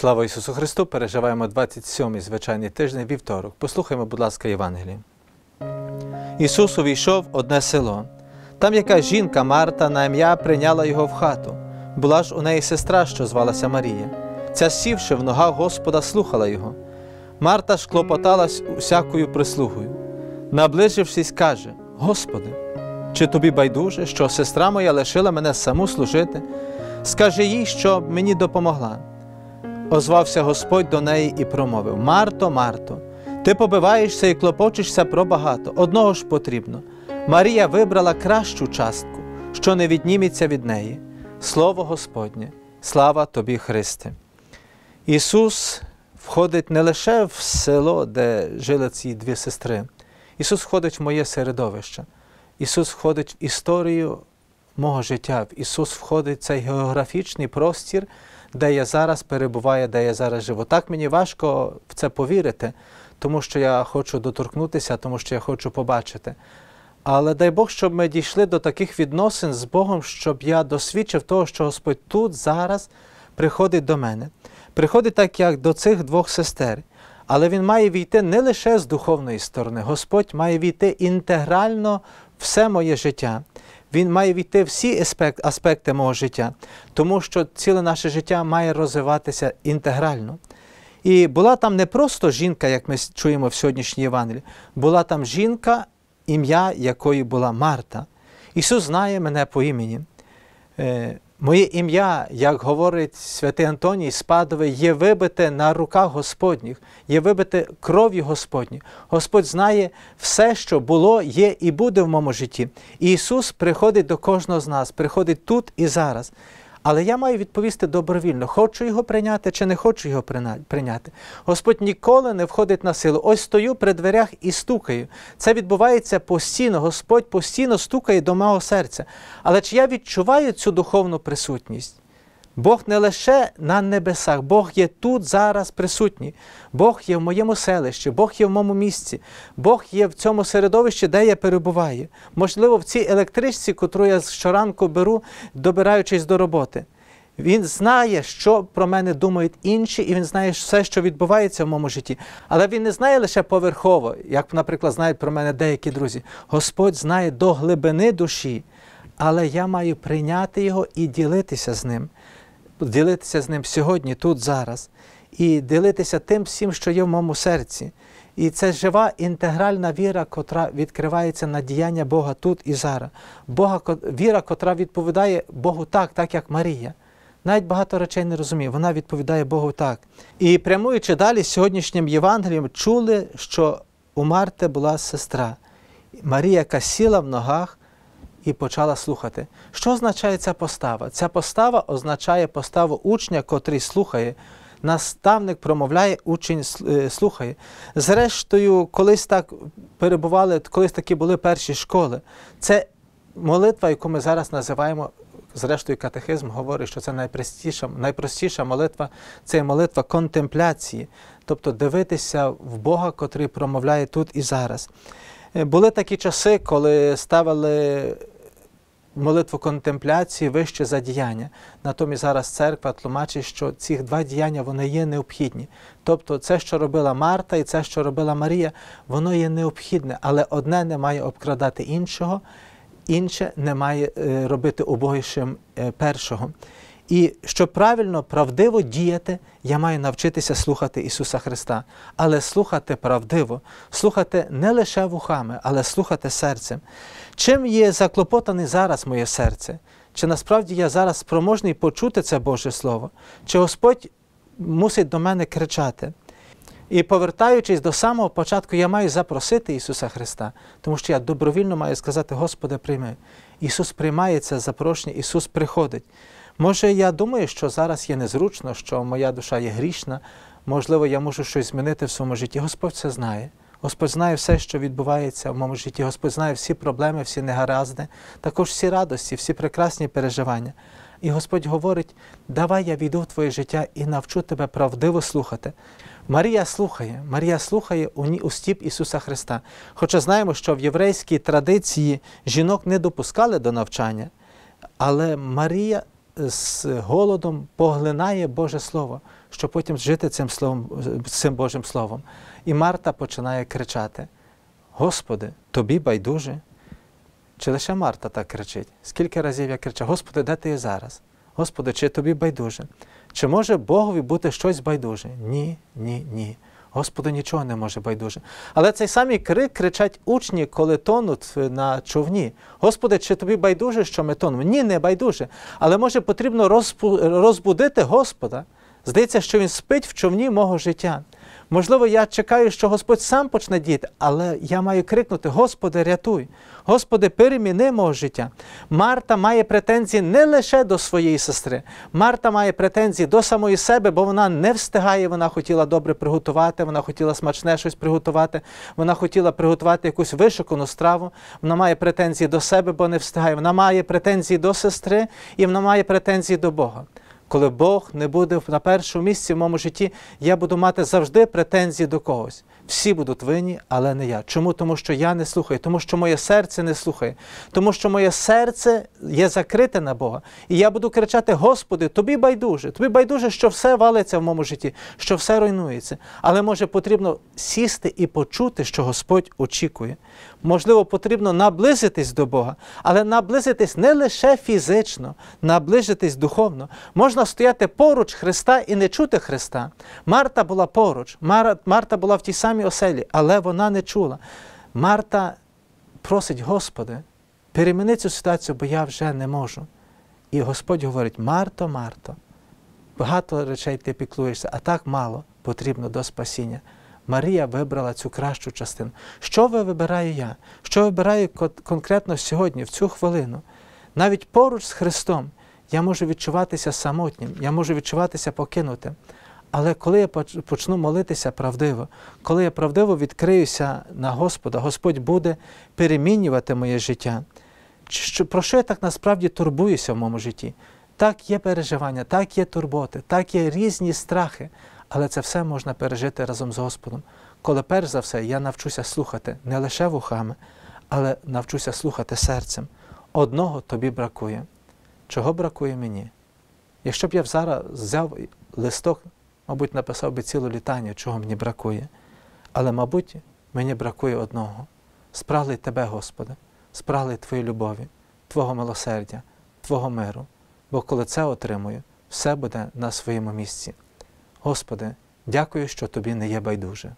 Слава Ісусу Христу! Переживаємо 27-й звичайний тиждень вівторок. Послухаймо, будь ласка, Євангеліє. Ісус увійшов в одне село. Там якась жінка Марта на ім'я прийняла його в хату. Була ж у неї сестра, що звалася Марія. Ця сівши в ногах Господа, слухала його. Марта ж клопоталась усякою прислугою. Наближившись, каже: Господи, чи тобі байдуже, що сестра моя лишила мене саму служити? Скажи їй, що мені допомогла озвався Господь до неї і промовив: Марто, Марто, ти побиваєшся і клопочешся про багато, одного ж потрібно. Марія вибрала кращу частку, що не відніметься від неї. Слово Господнє, слава тобі, Христе. Ісус входить не лише в село, де жили ці дві сестри. Ісус входить в моє середовище. Ісус входить в історію мого життя. Ісус входить в цей географічний простір, де я зараз перебуваю, де я зараз живу. Так мені важко в це повірити, тому що я хочу доторкнутися, тому що я хочу побачити. Але дай Бог, щоб ми дійшли до таких відносин з Богом, щоб я досвідчив того, що Господь тут зараз приходить до мене. Приходить так, як до цих двох сестер. Але він має війти не лише з духовної сторони, Господь має війти інтегрально все моє життя. Він має війти всі аспекти мого життя, тому що ціле наше життя має розвиватися інтегрально. І була там не просто жінка, як ми чуємо в сьогоднішній Євангелії, була там жінка, ім'я якої була Марта. Ісус знає мене по імені. Е, Моє ім'я, як говорить святий Антоній Спадове, є вибите на руках Господніх, є вибите кров'ю Господні. Господь знає все, що було, є і буде в моєму житті. І Ісус приходить до кожного з нас, приходить тут і зараз. Але я маю відповісти добровільно, хочу його прийняти чи не хочу його прийняти. Господь ніколи не входить на силу. Ось стою при дверях і стукаю. Це відбувається постійно. Господь постійно стукає до мого серця. Але чи я відчуваю цю духовну присутність? Бог не лише на небесах, Бог є тут зараз присутній, Бог є в моєму селищі, Бог є в моєму місці, Бог є в цьому середовищі, де я перебуваю. Можливо, в цій електричці, яку я щоранку беру, добираючись до роботи. Він знає, що про мене думають інші, і він знає все, що відбувається в моєму житті. Але він не знає лише поверхово, як, наприклад, знають про мене деякі друзі. Господь знає до глибини душі, але я маю прийняти його і ділитися з ним ділитися з ним сьогодні, тут, зараз, і ділитися тим всім, що є в моєму серці. І це жива інтегральна віра, котра відкривається на діяння Бога тут і зараз. Бога, Віра, котра відповідає Богу так, так як Марія. Навіть багато речей не розуміє, вона відповідає Богу так. І прямуючи далі сьогоднішнім Євангелієм, чули, що у Марти була сестра. Марія, яка сіла в ногах і почала слухати. Що означає ця постава? Ця постава означає поставу учня, котрий слухає. Наставник промовляє, учень е, слухає. Зрештою, колись так перебували, колись такі були перші школи. Це молитва, яку ми зараз називаємо. Зрештою, катехизм говорить, що це найпростіша найпростіша молитва це молитва контемпляції, тобто дивитися в Бога, котрий промовляє тут і зараз. Е, були такі часи, коли ставили молитву контемпляції вище за діяння. Натомість зараз церква тлумачить, що ці два діяння вони є необхідні. Тобто, це, що робила Марта, і це, що робила Марія, воно є необхідне, але одне не має обкрадати іншого, інше не має е, робити убогішим е, першого. І щоб правильно, правдиво діяти, я маю навчитися слухати Ісуса Христа, але слухати правдиво, слухати не лише вухами, але слухати серцем. Чим є заклопотане зараз моє серце? Чи насправді я зараз спроможний почути це Боже Слово? Чи Господь мусить до мене кричати? І повертаючись до самого початку, я маю запросити Ісуса Христа, тому що я добровільно маю сказати, Господи, прийми. Ісус приймає це запрошення, Ісус приходить. Може, я думаю, що зараз є незручно, що моя душа є грішна, можливо, я можу щось змінити в своєму житті. Господь це знає. Господь знає все, що відбувається в моєму житті. Господь знає всі проблеми, всі негаразди, також всі радості, всі прекрасні переживання. І Господь говорить: давай я війду в твоє життя і навчу тебе правдиво слухати. Марія слухає, Марія слухає у, у стіп Ісуса Христа. Хоча знаємо, що в єврейській традиції жінок не допускали до навчання, але Марія з голодом поглинає Боже Слово, щоб потім жити цим словом, цим Божим Словом. І Марта починає кричати: Господи, тобі байдуже. Чи лише Марта так кричить? Скільки разів я кричу, Господи, де ти є зараз? Господи, чи тобі байдуже? Чи може Богові бути щось байдуже? Ні, ні, ні. Господу нічого не може байдуже. Але цей самий крик кричать учні, коли тонуть на човні. Господи, чи тобі байдуже, що ми тонемо? Ні, не байдуже. Але може потрібно розбудити Господа. Здається, що він спить в човні мого життя. Можливо, я чекаю, що Господь сам почне діяти, але я маю крикнути: Господи, рятуй, Господи, переміни мого життя. Марта має претензії не лише до своєї сестри. Марта має претензії до самої себе, бо вона не встигає, вона хотіла добре приготувати, вона хотіла смачне щось приготувати, вона хотіла приготувати якусь вишукану страву. Вона має претензії до себе, бо не встигає. Вона має претензії до сестри і вона має претензії до Бога коли Бог не буде на першому місці в моєму житті, я буду мати завжди претензії до когось. Всі будуть винні, але не я. Чому? Тому що я не слухаю, тому що моє серце не слухає, тому що моє серце є закрите на Бога. І я буду кричати: Господи, тобі байдуже, тобі байдуже, що все валиться в моєму житті, що все руйнується. Але може потрібно сісти і почути, що Господь очікує. Можливо, потрібно наблизитись до Бога, але наблизитись не лише фізично, наблизитись духовно. Можна стояти поруч Христа і не чути Христа. Марта була поруч, Марта була в тій самій самій оселі, але вона не чула. Марта просить Господи, переміни цю ситуацію, бо я вже не можу. І Господь говорить: Марто, Марто, багато речей ти піклуєшся, а так мало потрібно до спасіння. Марія вибрала цю кращу частину. Що вибираю я? Що вибираю конкретно сьогодні, в цю хвилину? Навіть поруч з Христом я можу відчуватися самотнім, я можу відчуватися покинутим. Але коли я почну молитися правдиво, коли я правдиво відкриюся на Господа, Господь буде перемінювати моє життя. Про що я так насправді турбуюся в моєму житті? Так є переживання, так є турботи, так є різні страхи, але це все можна пережити разом з Господом. Коли перш за все я навчуся слухати не лише вухами, але навчуся слухати серцем. Одного тобі бракує. Чого бракує мені? Якщо б я зараз взяв листок мабуть, написав би ціле літання, чого мені бракує. Але, мабуть, мені бракує одного. Спрагли Тебе, Господи, спрагли Твої любові, Твого милосердя, Твого миру, бо коли це отримую, все буде на своєму місці. Господи, дякую, що тобі не є байдуже.